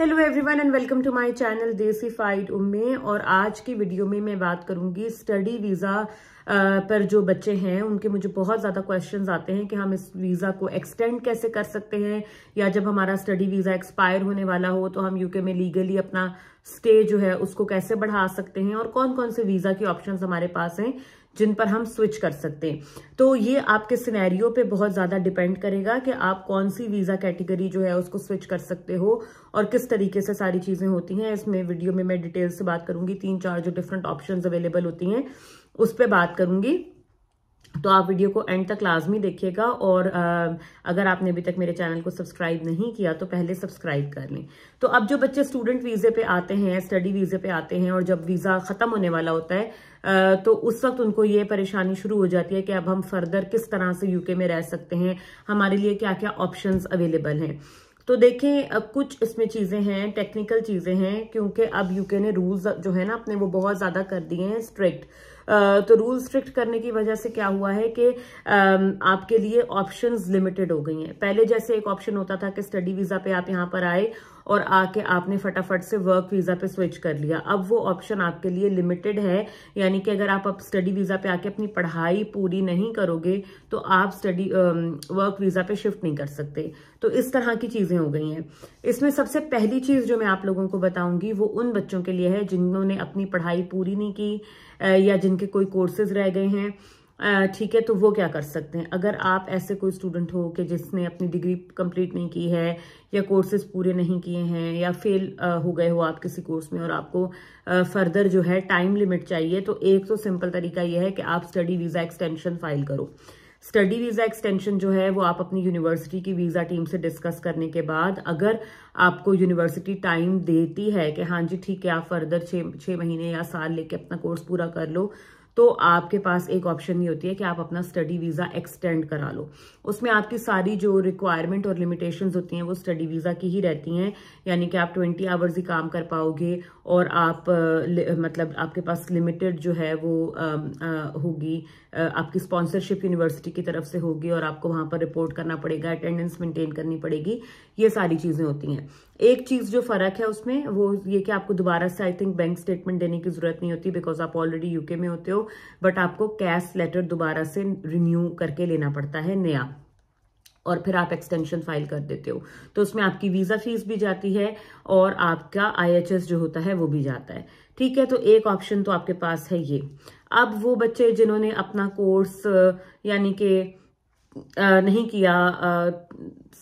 hello everyone and welcome to my channel देसी फाइड उम्मे और आज की वीडियो में मैं बात करूंगी स्टडी वीज़ा पर जो बच्चे हैं उनके मुझे बहुत ज़्यादा क्वेश्चंस आते हैं कि हम इस वीज़ा को एक्सटेंड कैसे कर सकते हैं या जब हमारा स्टडी वीज़ा एक्सपायर होने वाला हो तो हम यूके में लीगली अपना स्टे जो है उसको कैसे बढ़ा सकते हैं और कौन कौन से वीज़ा के ऑप्शन हमारे पास हैं जिन पर हम स्विच कर सकते हैं तो ये आपके सिनेरियो पे बहुत ज़्यादा डिपेंड करेगा कि आप कौन सी वीज़ा कैटेगरी जो है उसको स्विच कर सकते हो और किस तरीके से सारी चीज़ें होती हैं इसमें वीडियो में मैं डिटेल से बात करूंगी तीन चार जो डिफरेंट ऑप्शन अवेलेबल होती हैं उस पर बात करूंगी तो आप वीडियो को एंड तक लाजमी देखिएगा और आ, अगर आपने अभी तक मेरे चैनल को सब्सक्राइब नहीं किया तो पहले सब्सक्राइब कर लें तो अब जो बच्चे स्टूडेंट वीज़े पे आते हैं स्टडी वीज़े पे आते हैं और जब वीज़ा ख़त्म होने वाला होता है आ, तो उस वक्त उनको ये परेशानी शुरू हो जाती है कि अब हम फर्दर किस तरह से यूके में रह सकते हैं हमारे लिए क्या क्या ऑप्शन अवेलेबल हैं तो देखें अब कुछ इसमें चीज़ें हैं टेक्निकल चीज़ें हैं क्योंकि अब यूके ने रूल्स जो है ना अपने वो बहुत ज़्यादा कर दिए हैं स्ट्रिक्ट तो रूल स्ट्रिक्ट करने की वजह से क्या हुआ है कि आपके लिए ऑप्शंस लिमिटेड हो गई हैं पहले जैसे एक ऑप्शन होता था कि स्टडी वीज़ा पे आप यहां पर आए और आके आपने फटाफट से वर्क वीजा पे स्विच कर लिया अब वो ऑप्शन आपके लिए लिमिटेड है यानी कि अगर आप अब स्टडी वीजा पे आके अपनी पढ़ाई पूरी नहीं करोगे तो आप स्टडी वर्क वीजा पे शिफ्ट नहीं कर सकते तो इस तरह की चीजें हो गई हैं इसमें सबसे पहली चीज जो मैं आप लोगों को बताऊंगी वो उन बच्चों के लिए है जिन्होंने अपनी पढ़ाई पूरी नहीं की या जिनके कोई कोर्सेज रह गए हैं ठीक है तो वो क्या कर सकते हैं अगर आप ऐसे कोई स्टूडेंट हो कि जिसने अपनी डिग्री कंप्लीट नहीं की है या कोर्सेज पूरे नहीं किए हैं या फेल हो गए हो आप किसी कोर्स में और आपको फर्दर जो है टाइम लिमिट चाहिए तो एक तो सिंपल तरीका यह है कि आप स्टडी वीज़ा एक्सटेंशन फाइल करो स्टडी वीज़ा एक्सटेंशन जो है वो आप अपनी यूनिवर्सिटी की वीज़ा टीम से डिस्कस करने के बाद अगर आपको यूनिवर्सिटी टाइम देती है कि हाँ जी ठीक है आप फर्दर छह महीने या साल लेके अपना कोर्स पूरा कर लो तो आपके पास एक ऑप्शन ये होती है कि आप अपना स्टडी वीज़ा एक्सटेंड करा लो उसमें आपकी सारी जो रिक्वायरमेंट और लिमिटेशंस होती हैं वो स्टडी वीज़ा की ही रहती हैं यानी कि आप ट्वेंटी आवर्स ही काम कर पाओगे और आप मतलब आपके पास लिमिटेड जो है वो होगी आपकी स्पॉन्सरशिप यूनिवर्सिटी की तरफ से होगी और आपको वहां पर रिपोर्ट करना पड़ेगा अटेंडेंस मेंटेन करनी पड़ेगी ये सारी चीज़ें होती हैं एक चीज़ जो फ़र्क है उसमें वो ये कि आपको दोबारा से आई थिंक बैंक स्टेटमेंट देने की ज़रूरत नहीं होती बिकॉज आप ऑलरेडी यूके में होते हो बट आपको कैश लेटर दोबारा से रिन्यू करके लेना पड़ता है नया और फिर आप एक्सटेंशन फाइल कर देते हो तो उसमें आपकी वीज़ा फीस भी जाती है और आपका आईएचएस जो होता है वो भी जाता है ठीक है तो एक ऑप्शन तो आपके पास है ये अब वो बच्चे जिन्होंने अपना कोर्स यानी कि नहीं किया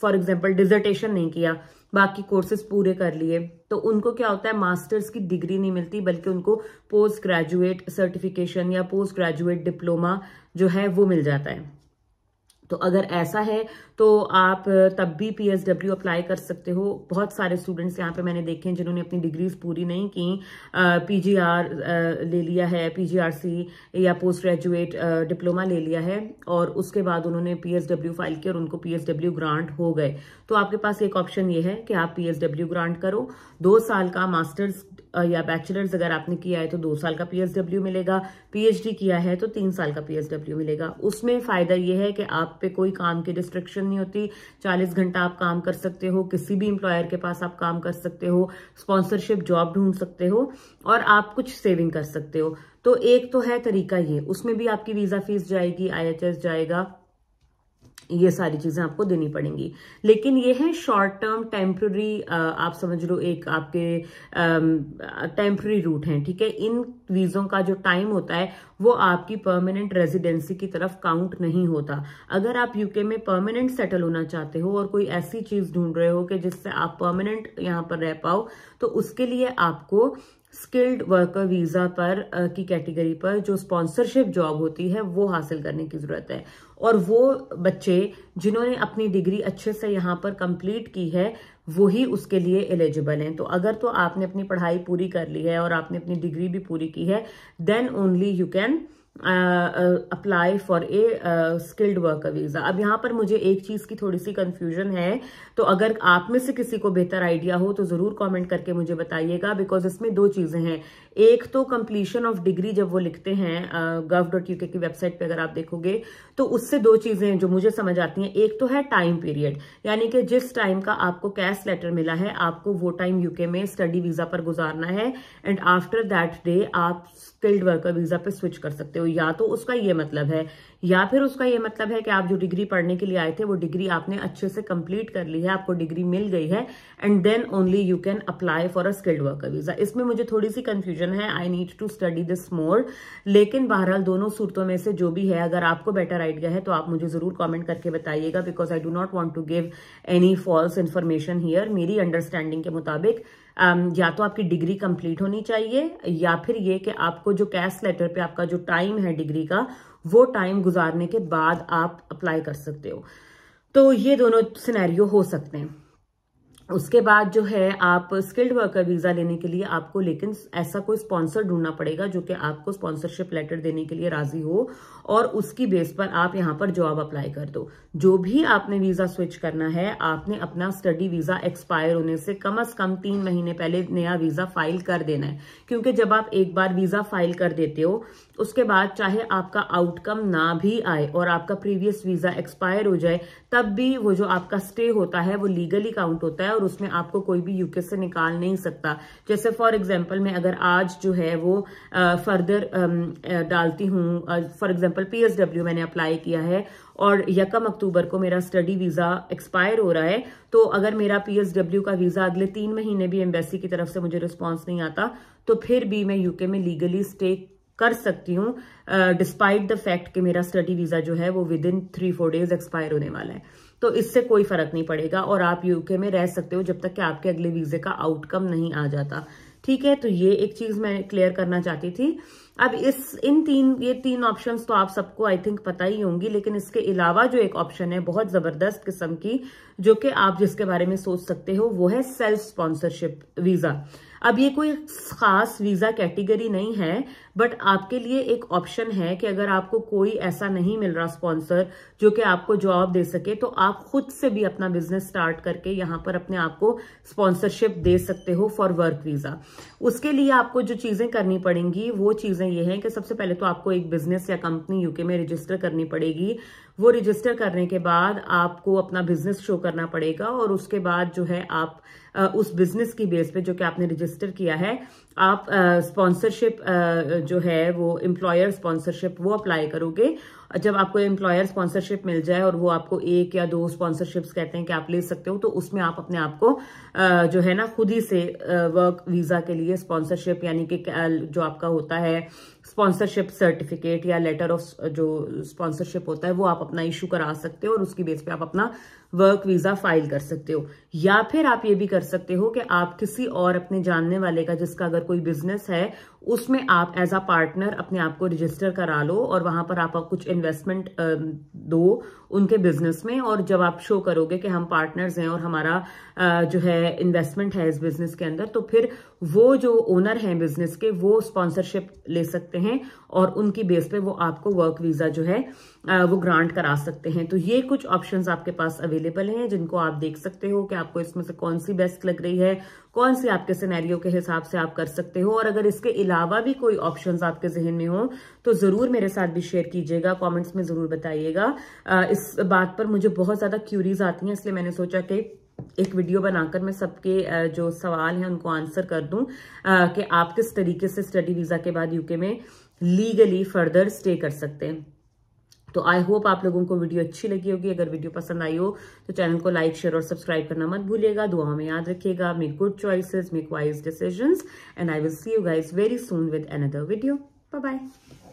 फॉर एग्जाम्पल डिजर्टेशन नहीं किया बाकी कोर्सेज पूरे कर लिए तो उनको क्या होता है मास्टर्स की डिग्री नहीं मिलती बल्कि उनको पोस्ट ग्रेजुएट सर्टिफिकेशन या पोस्ट ग्रेजुएट डिप्लोमा जो है वो मिल जाता है तो अगर ऐसा है तो आप तब भी पीएसडब्ल्यू अप्लाई कर सकते हो बहुत सारे स्टूडेंट्स यहाँ पे मैंने देखे हैं जिन्होंने अपनी डिग्रीज पूरी नहीं की पीजीआर ले लिया है पीजीआरसी या पोस्ट ग्रेजुएट डिप्लोमा ले लिया है और उसके बाद उन्होंने पीएसडब्ल्यू फाइल किया और उनको पीएसडब्ल्यू ग्रांट हो गए तो आपके पास एक ऑप्शन ये है कि आप पीएसडब्ल्यू ग्रांट करो दो साल का मास्टर्स या बैचलर्स अगर आपने किया है तो दो साल का पीएसडब्ल्यू मिलेगा पीएचडी किया है तो तीन साल का पीएसडब्ल्यू मिलेगा उसमें फायदा यह है कि आप पे कोई काम की रिस्ट्रिक्शन नहीं होती चालीस घंटा आप काम कर सकते हो किसी भी इंप्लॉयर के पास आप काम कर सकते हो स्पॉन्सरशिप जॉब ढूंढ सकते हो और आप कुछ सेविंग कर सकते हो तो एक तो है तरीका ये उसमें भी आपकी वीजा फीस जाएगी आईएचएस जाएगा ये सारी चीज़ें आपको देनी पड़ेंगी लेकिन ये है शॉर्ट टर्म टेम्प्ररी आप समझ लो एक आपके टेम्प्ररी रूट हैं ठीक है इन वीज़ों का जो टाइम होता है वो आपकी परमानेंट रेजिडेंसी की तरफ काउंट नहीं होता अगर आप यूके में परमानेंट सेटल होना चाहते हो और कोई ऐसी चीज़ ढूंढ रहे हो कि जिससे आप परमानेंट यहाँ पर रह पाओ तो उसके लिए आपको स्किल्ड वर्कर वीज़ा पर की कैटेगरी पर जो स्पॉन्सरशिप जॉब होती है वो हासिल करने की ज़रूरत है और वो बच्चे जिन्होंने अपनी डिग्री अच्छे से यहाँ पर कंप्लीट की है वो ही उसके लिए एलिजिबल हैं तो अगर तो आपने अपनी पढ़ाई पूरी कर ली है और आपने अपनी डिग्री भी पूरी की है then only you can apply for a skilled worker visa अब यहाँ पर मुझे एक चीज़ की थोड़ी सी कंफ्यूजन है तो अगर आप में से किसी को बेहतर आइडिया हो तो ज़रूर कमेंट करके मुझे बताइएगा बिकॉज इसमें दो चीज़ें हैं एक तो कंप्लीशन ऑफ डिग्री जब वो लिखते हैं गव डॉट यूके की वेबसाइट पे अगर आप देखोगे तो उससे दो चीजें हैं जो मुझे समझ आती हैं एक तो है टाइम पीरियड यानी कि जिस टाइम का आपको कैश लेटर मिला है आपको वो टाइम यूके में स्टडी वीजा पर गुजारना है एंड आफ्टर दैट डे आप स्किल्ड वर्कर वीजा पे स्विच कर सकते हो या तो उसका ये मतलब है या फिर उसका यह मतलब है कि आप जो डिग्री पढ़ने के लिए आए थे वो डिग्री आपने अच्छे से कंप्लीट कर ली है आपको डिग्री मिल गई है and then only you can apply for a skilled worker visa इसमें मुझे थोड़ी सी कंफ्यूजन क्वेश्चन है I need to study this more लेकिन बहरहाल दोनों सूरतों में से जो भी है अगर आपको बेटर आइडिया है तो आप मुझे जरूर कॉमेंट करके बताइएगा because I do not want to give any false information here मेरी अंडरस्टैंडिंग के मुताबिक um, या तो आपकी डिग्री कंप्लीट होनी चाहिए या फिर ये कि आपको जो कैश लेटर पे आपका जो टाइम है डिग्री का वो टाइम गुजारने के बाद आप अप्लाई कर सकते हो तो ये दोनों सिनेरियो हो सकते हैं उसके बाद जो है आप स्किल्ड वर्कर वीज़ा लेने के लिए आपको लेकिन ऐसा कोई स्पॉन्सर ढूंढना पड़ेगा जो कि आपको स्पॉन्सरशिप लेटर देने के लिए राजी हो और उसकी बेस पर आप यहां पर जॉब अप्लाई कर दो जो भी आपने वीज़ा स्विच करना है आपने अपना स्टडी वीज़ा एक्सपायर होने से कम अज कम तीन महीने पहले नया वीज़ा फाइल कर देना है क्योंकि जब आप एक बार वीज़ा फाइल कर देते हो उसके बाद चाहे आपका आउटकम ना भी आए और आपका प्रीवियस वीज़ा एक्सपायर हो जाए तब भी वो जो आपका स्टे होता है वो लीगली काउंट होता है और उसमें आपको कोई भी यूके से निकाल नहीं सकता जैसे फॉर एग्जाम्पल मैं अगर आज जो है वो फर्दर डालती हूँ फॉर एग्जाम्पल पीएसडब्ल्यू मैंने अप्लाई किया है और यकम अक्टूबर को मेरा स्टडी वीजा एक्सपायर हो रहा है तो अगर मेरा पीएसडब्ल्यू का वीजा अगले तीन महीने भी एम्बेसी की तरफ से मुझे रिस्पॉन्स नहीं आता तो फिर भी मैं यूके में लीगली स्टे कर सकती हूँ डिस्पाइट द फैक्ट कि मेरा स्टडी वीजा जो है वो within three four days expire होने वाला है तो इससे कोई फर्क नहीं पड़ेगा और आप यूके में रह सकते हो जब तक कि आपके अगले वीजे का आउटकम नहीं आ जाता ठीक है तो ये एक चीज मैं क्लियर करना चाहती थी अब इस इन तीन ये तीन ऑप्शंस तो आप सबको आई थिंक पता ही होंगी लेकिन इसके अलावा जो एक ऑप्शन है बहुत जबरदस्त किस्म की जो कि आप जिसके बारे में सोच सकते हो वो है सेल्फ स्पॉन्सरशिप वीजा अब ये कोई खास वीज़ा कैटेगरी नहीं है बट आपके लिए एक ऑप्शन है कि अगर आपको कोई ऐसा नहीं मिल रहा स्पॉन्सर जो कि आपको जॉब दे सके तो आप खुद से भी अपना बिजनेस स्टार्ट करके यहां पर अपने आप को स्पॉन्सरशिप दे सकते हो फॉर वर्क वीज़ा उसके लिए आपको जो चीज़ें करनी पड़ेंगी वो चीज़ें ये हैं कि सबसे पहले तो आपको एक बिजनेस या कंपनी यूके में रजिस्टर करनी पड़ेगी वो रजिस्टर करने के बाद आपको अपना बिजनेस शो करना पड़ेगा और उसके बाद जो है आप उस बिजनेस की बेस पे जो कि आपने रजिस्टर किया है आप स्पॉन्सरशिप जो है वो एम्प्लॉयर स्पॉन्सरशिप वो अप्लाई करोगे जब आपको एम्प्लॉयर स्पॉन्सरशिप मिल जाए और वो आपको एक या दो स्पॉन्सरशिप्स कहते हैं कि आप ले सकते हो तो उसमें आप अपने आप को जो है ना खुद ही से वर्क वीजा के लिए स्पॉन्सरशिप यानी कि जो आपका होता है स्पॉन्सरशिप सर्टिफिकेट या लेटर ऑफ जो स्पॉन्सरशिप होता है वो आप अपना इशू करा सकते हो और उसकी बेस पे आप अपना वर्क वीजा फाइल कर सकते हो या फिर आप ये भी कर सकते हो कि आप किसी और अपने जानने वाले का जिसका अगर कोई बिजनेस है उसमें आप एज अ पार्टनर अपने आप को रजिस्टर करा लो और वहां पर आप कुछ इन्वेस्टमेंट दो उनके बिजनेस में और जब आप शो करोगे कि हम पार्टनर्स हैं और हमारा जो है इन्वेस्टमेंट है इस बिजनेस के अंदर तो फिर वो जो ओनर हैं बिजनेस के वो स्पॉन्सरशिप ले सकते हैं और उनकी बेस पे वो आपको वर्क वीजा जो है वो ग्रांट करा सकते हैं तो ये कुछ ऑप्शंस आपके पास अवेलेबल हैं जिनको आप देख सकते हो कि आपको इसमें से कौन सी बेस्ट लग रही है कौन सी आपके सिनेरियो के हिसाब से आप कर सकते हो और अगर इसके अलावा भी कोई ऑप्शंस आपके जहन में हो तो जरूर मेरे साथ भी शेयर कीजिएगा कमेंट्स में जरूर बताइएगा इस बात पर मुझे बहुत ज्यादा क्यूरीज आती है इसलिए मैंने सोचा कि एक वीडियो बनाकर मैं सबके जो सवाल हैं उनको आंसर कर दूं कि आप किस तरीके से स्टडी वीज़ा के बाद यूके में लीगली फर्दर स्टे कर सकते हैं तो आई होप आप लोगों को वीडियो अच्छी लगी होगी अगर वीडियो पसंद आई हो तो चैनल को लाइक शेयर और सब्सक्राइब करना मत भूलिएगा दुआ में याद रखिएगा make good choices make wise decisions and I will see you guys very soon with another video bye bye